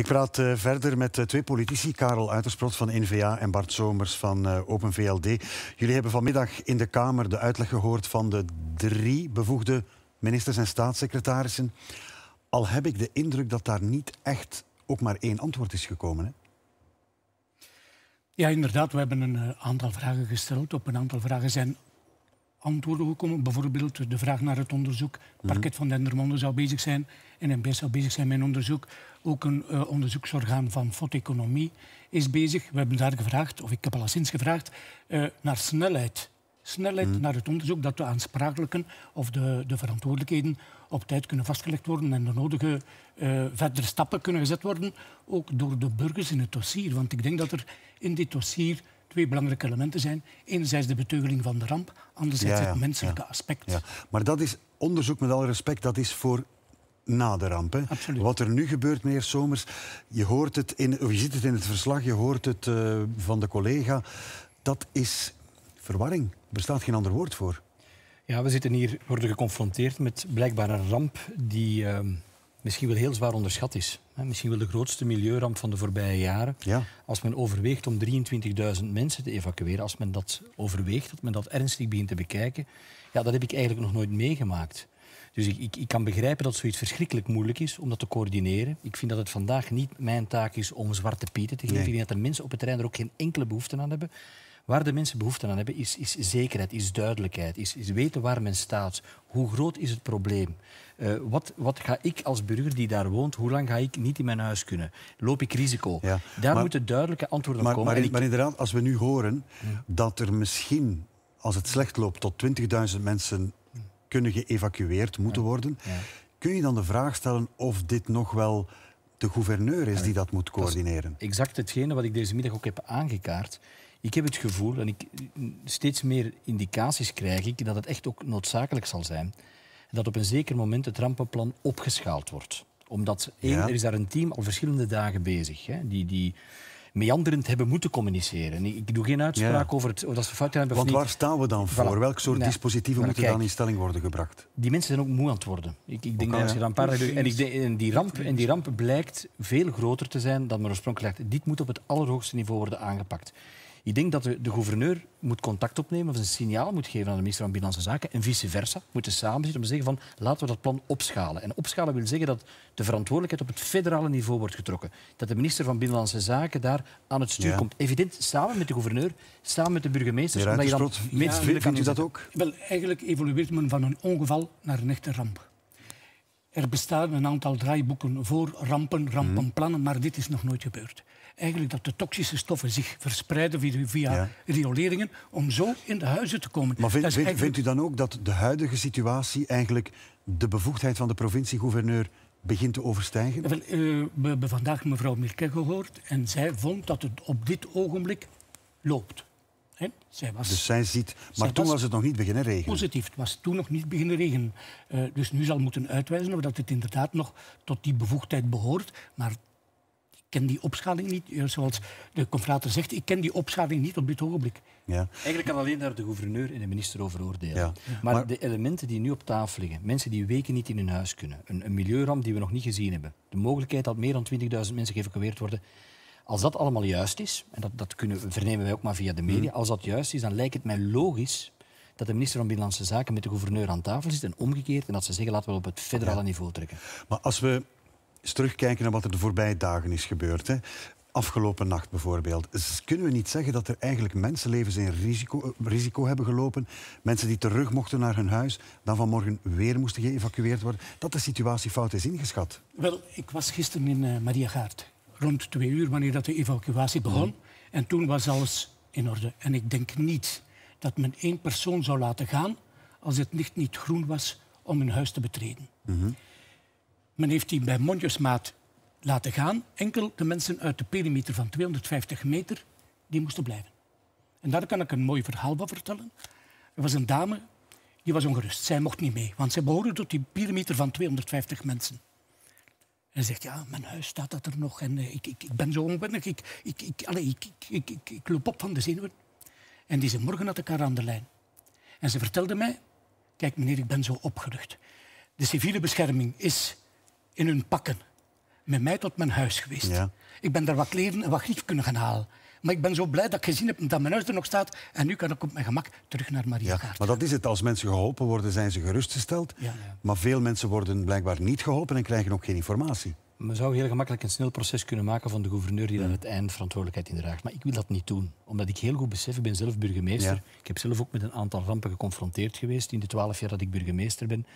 Ik praat eh, verder met eh, twee politici, Karel Uitersprot van NVA en Bart Somers van uh, Open VLD. Jullie hebben vanmiddag in de Kamer de uitleg gehoord van de drie bevoegde ministers en staatssecretarissen. Al heb ik de indruk dat daar niet echt ook maar één antwoord is gekomen. Hè? Ja, inderdaad. We hebben een aantal vragen gesteld. Op een aantal vragen zijn antwoorden gekomen. Bijvoorbeeld de vraag naar het onderzoek. Het mhm. parket van Dendermonde zou bezig zijn. NMB zou bezig zijn met een onderzoek. Ook een eh, onderzoeksorgaan van foteconomie is bezig. We hebben daar gevraagd, of ik heb al sinds gevraagd, eh, naar snelheid. Snelheid mhm. naar het onderzoek, dat de aansprakelijken of de, de verantwoordelijkheden op tijd kunnen vastgelegd worden en de nodige eh, verdere stappen kunnen gezet worden, ook door de burgers in het dossier. Want ik denk dat er in dit dossier twee belangrijke elementen zijn. Enerzijds de beteugeling van de ramp, anderzijds het menselijke ja, aspect. Maar dat is onderzoek, met alle respect, dat is voor na de ramp. Hè? Absoluut. Wat er nu gebeurt, meneer Somers, je, hoort het in, je ziet het in het verslag, je hoort het eh, van de collega. Dat is verwarring. Er bestaat geen ander woord voor. Ja, we zitten hier, worden geconfronteerd met blijkbaar een ramp die... Ehm, misschien wel heel zwaar onderschat is. Misschien wel de grootste milieuramp van de voorbije jaren. Ja. Als men overweegt om 23.000 mensen te evacueren, als men dat overweegt, dat men dat ernstig begint te bekijken, ja, dat heb ik eigenlijk nog nooit meegemaakt. Dus ik, ik, ik, kan begrijpen dat zoiets verschrikkelijk moeilijk is om dat te coördineren. Ik vind dat het vandaag niet mijn taak is om zwarte pieten te geven. Nee. Ik dat de mensen op het terrein er ook geen enkele behoefte aan hebben. Waar de mensen behoefte aan hebben, is, is zekerheid, is duidelijkheid, is, is, weten waar men staat. Hoe groot is het probleem? Eh, wat, wat, ga ik als burger die daar woont, hoe lang ga ik niet in mijn huis kunnen? Loop ik risico? daar moeten duidelijke antwoorden komen. Maar, ik... inderdaad, als we nu horen dat er misschien, als het slecht loopt, tot 20.000 mensen kunnen geëvacueerd moeten worden, kun je dan de vraag stellen of dit nog wel de gouverneur is die dat moet coördineren. exact hetgene wat ik deze middag ook heb aangekaart. Ik heb het gevoel, en ik, steeds meer indicaties krijg ik, dat het echt ook noodzakelijk zal zijn dat op een zeker moment het rampenplan opgeschaald wordt. Omdat één, er is daar een team al verschillende dagen bezig. Hè, die, die meanderend hebben moeten communiceren. Ik doe geen uitspraak over het, dat ze fout hebben Want waar staan we dan voor? Welk soort nee. dispositieven moeten dan in stelling worden gebracht? Die mensen zijn ook moe aan het worden. Ik, ik denk dat ze een paar en, en, die ramp, en die ramp blijkt veel groter te zijn dan men oorspronkelijk dacht. Dit moet op het allerhoogste niveau worden aangepakt. Ik denk dat de, gouverneur moet contact opnemen of een signaal moet geven aan de minister van Binnenlandse Zaken en vice versa. Moeten samen zitten om te zeggen van laten we dat plan opschalen. En opschalen wil zeggen dat de verantwoordelijkheid op het federale niveau wordt getrokken. Dat de minister van Binnenlandse Zaken daar aan het stuur komt. Evident samen met de gouverneur, samen met de burgemeester. Ja, je dan u dat ook? Wel, eigenlijk evolueert men van een ongeval naar een echte ramp. Er bestaan een aantal draaiboeken voor rampen, rampenplannen, mhm. maar dit is nog nooit gebeurd. Eigenlijk dat de toxische stoffen zich verspreiden via, via rioleringen om zo in de huizen te komen. Maar vindt u dan ook dat de huidige situatie eigenlijk de bevoegdheid van de provincie-gouverneur begint te overstijgen? Eh, we hebben vandaag mevrouw Mirke gehoord en zij vond dat het op dit ogenblik loopt dus zij ziet... Maar toen was, het nog niet beginnen regenen. Positief, het was toen nog niet beginnen regenen. Eh, dus nu zal moeten uitwijzen of dat het inderdaad nog tot die bevoegdheid behoort. Maar ik ken die opschaling niet. Eh, zoals de confrater zegt, ik ken die opschaling niet op dit ogenblik. Ja. Eigenlijk kan alleen daar de gouverneur en de minister over oordelen. Maar, de elementen die nu op tafel liggen, mensen die weken niet in hun huis kunnen, een, een milieuramp die we nog niet gezien hebben, de mogelijkheid dat meer dan 20.000 mensen geëvacueerd worden, als dat allemaal juist is, en dat, dat kunnen, vernemen wij ook maar via de media, hmm. als dat juist is, dan lijkt het mij logisch dat de minister van Binnenlandse Zaken met de gouverneur aan tafel zit en omgekeerd. En dat ze zeggen, laten we op het federale niveau trekken. Maar als we eens terugkijken naar wat er de voorbije dagen is gebeurd. Hè. Afgelopen nacht bijvoorbeeld. kunnen we niet zeggen dat er eigenlijk mensenlevens in risico, risico hebben gelopen? Mensen die terug mochten naar hun huis, dan vanmorgen weer moesten geëvacueerd worden. Dat de situatie fout is ingeschat. Wel, ik was gisteren in eh, Maria Gaart rond twee uur, wanneer dat de evacuatie begon. Mhm. En toen was alles in orde. En ik denk niet dat men één persoon zou laten gaan als het licht niet groen was om hun huis te betreden. Mhm. Men heeft die bij mondjesmaat laten gaan. Enkel de mensen uit de perimeter van 250 meter, die moesten blijven. En daar kan ik een mooi verhaal van vertellen. Er was een dame, die was ongerust. Zij mocht niet mee, want zij behoorde tot die perimeter van 250 mensen. En zegt, ja, mijn huis staat dat er nog en eh, ik, ik, ik ben zo onwennig, ik, ik, ik, allez, ik, ik, ik, ik, loop op van de zenuwen. En deze morgen had ik haar aan de lijn. En ze vertelde mij, kijk meneer, ik ben zo opgelucht. De civiele bescherming is in hun pakken met mij tot mijn huis geweest. Ja. Ik ben daar wat kleren en wat grief kunnen gaan halen. Maar ik ben zo blij dat ik gezien heb dat mijn huis er nog staat. En nu kan ik op mijn gemak terug naar Maria ja, Maar dat is het. Als mensen geholpen worden, zijn ze gerustgesteld. Ja, ja. Maar veel mensen worden blijkbaar niet geholpen en krijgen ook geen informatie. Men zou heel gemakkelijk een snel proces kunnen maken van de gouverneur die aan het eind verantwoordelijkheid indraagt. Maar ik wil dat niet doen, omdat ik heel goed besef, ik ben zelf burgemeester. Ik heb zelf ook met een aantal rampen geconfronteerd geweest in de twaalf jaar dat ik burgemeester ben.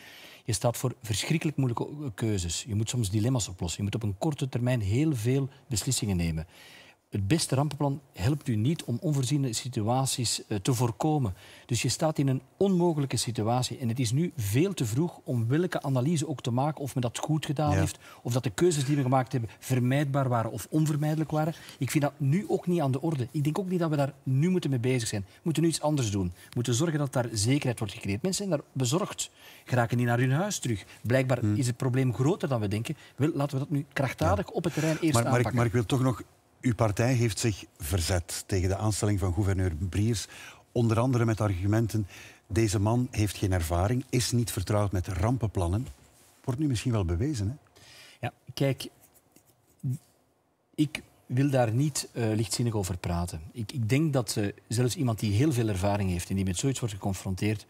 Je staat voor verschrikkelijk moeilijke keuzes. Je moet soms dilemma's oplossen. Je moet op een korte termijn heel veel beslissingen nemen. Het beste rampenplan helpt u niet om onvoorziene situaties eh, te voorkomen. Dus je staat in een onmogelijke situatie. En het is nu veel te vroeg om welke analyse ook te maken of men dat goed gedaan heeft, of dat de keuzes die we gemaakt hebben vermijdbaar waren of onvermijdelijk waren. Ik vind dat nu ook niet aan de orde. Ik denk ook niet dat we daar nu moeten mee bezig zijn. We moeten nu iets anders doen. We moeten zorgen dat daar zekerheid wordt gecreëerd. Mensen zijn daar bezorgd, geraken niet naar hun huis terug. Blijkbaar hm. is het probleem groter dan we denken. laten we dat nu krachtdadig op het terrein eerst aanpakken. maar ik wil toch nog uw partij heeft zich verzet tegen de aanstelling van gouverneur Briers. Onder andere met argumenten, deze man heeft geen ervaring, is niet vertrouwd met rampenplannen. Wordt nu misschien wel bewezen, hè? Ja, kijk, ik wil daar niet eh, lichtzinnig over praten. Ik, ik denk dat eh, zelfs iemand die heel veel ervaring heeft en die met zoiets wordt geconfronteerd,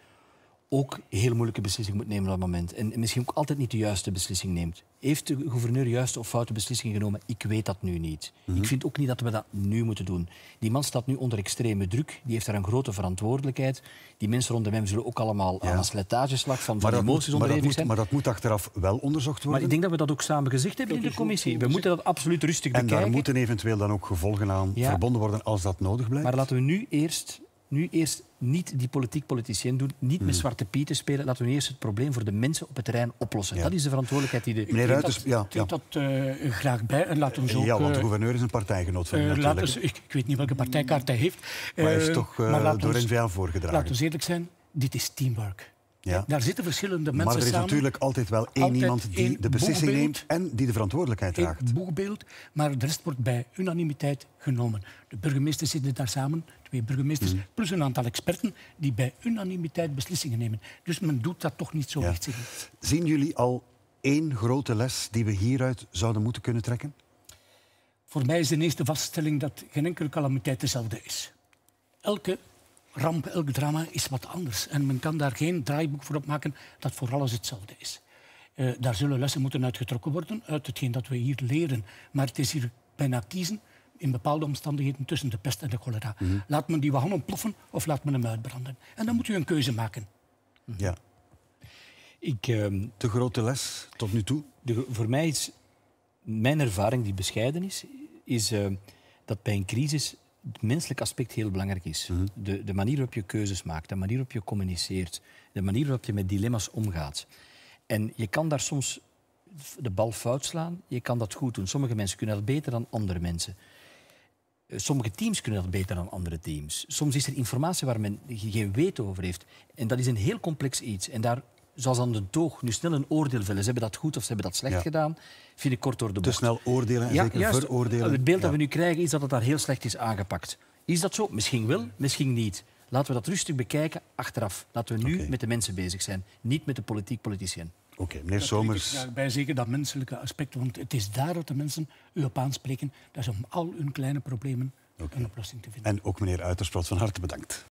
ook heel moeilijke beslissing moet nemen op dat moment. En misschien ook altijd niet de juiste beslissing neemt. Heeft de gouverneur juiste of foute beslissingen genomen? Ik weet dat nu niet. Mhm. Ik vind ook niet dat we dat nu moeten doen. Die man staat nu onder extreme druk. Die heeft daar een grote verantwoordelijkheid. Die mensen rondom hem zullen ook allemaal aan een slijtageslag van, van emoties onder maar zijn. Maar dat moet achteraf wel onderzocht worden. Maar ik denk dat we dat ook samen gezegd hebben in de commissie. we moeten dat absoluut rustig en bekijken. En daar moeten eventueel dan ook gevolgen aan verbonden worden als dat nodig blijft. Maar laten we nu eerst nu eerst niet die politiek politicien doen, niet met hmm. Zwarte Pieten spelen. Laten we eerst het probleem voor de mensen op het terrein oplossen. Dat is de verantwoordelijkheid die de... Meneer Ruiters, ja. Ik dat eh, graag bij. En laat ons ja, ook, ja, want de eh, gouverneur is een partijgenoot van uh, laat ons, ik, ik, weet niet welke partijkaart hij heeft. maar hij is eh, toch door n voorgedragen. Laten we eerlijk zijn, dit is teamwork. Ja. Daar zitten verschillende mensen samen. Maar er is natuurlijk altijd wel één iemand die de beslissing neemt en die de verantwoordelijkheid draagt. Een boegbeeld, maar de rest wordt bij unanimiteit genomen. De burgemeesters zitten daar samen, burgemeesters, mm. plus een aantal experten die bij unanimiteit beslissingen nemen. Dus men doet dat toch niet zo ja. Zien jullie al één grote les die we hieruit zouden moeten kunnen trekken? Voor mij is de eerste vaststelling dat geen enkele calamiteit dezelfde is. Elke ramp, elk drama is wat anders. En men kan daar geen draaiboek voor opmaken dat voor alles hetzelfde is. Eh, daar zullen lessen moeten uitgetrokken worden uit hetgeen dat we hier leren. Maar het is hier bijna kiezen in bepaalde omstandigheden tussen de pest en de cholera. Mhm. Laat men die wagon ontploffen of laat men hem uitbranden? En dan moet u een keuze maken. Mhm. Ja. Ik, ehm, de grote les tot nu toe? voor mij is mijn ervaring, die bescheiden is, is ehm, dat bij een crisis het menselijk aspect heel belangrijk is. Mhm. de, de, manier waarop je keuzes maakt, de manier waarop je communiceert, de manier waarop je met dilemma's omgaat. En je kan daar soms de bal fout slaan, je kan dat goed doen. Sommige mensen kunnen dat beter dan andere mensen. Sommige teams kunnen dat beter dan andere teams. Soms is er informatie waar men geen weet over heeft. En dat is een heel complex iets. En daar zal aan de toog nu snel een oordeel vellen. Ze hebben dat goed of ze hebben dat slecht gedaan. Vind ik kort door de bocht. Te snel oordelen en zeker veroordelen. Het beeld dat we nu krijgen is dat het daar heel slecht is aangepakt. Is dat zo? Misschien wel, misschien niet. Laten we dat rustig bekijken achteraf. Laten we nu met de mensen bezig zijn, niet met de politiek politiciën. Oké, meneer Somers. daarbij zeker dat menselijke aspect, want het is daar dat de mensen Europees spreken. Dat ze om al hun kleine problemen een oplossing te vinden. En ook meneer Uiterstrot, van harte bedankt.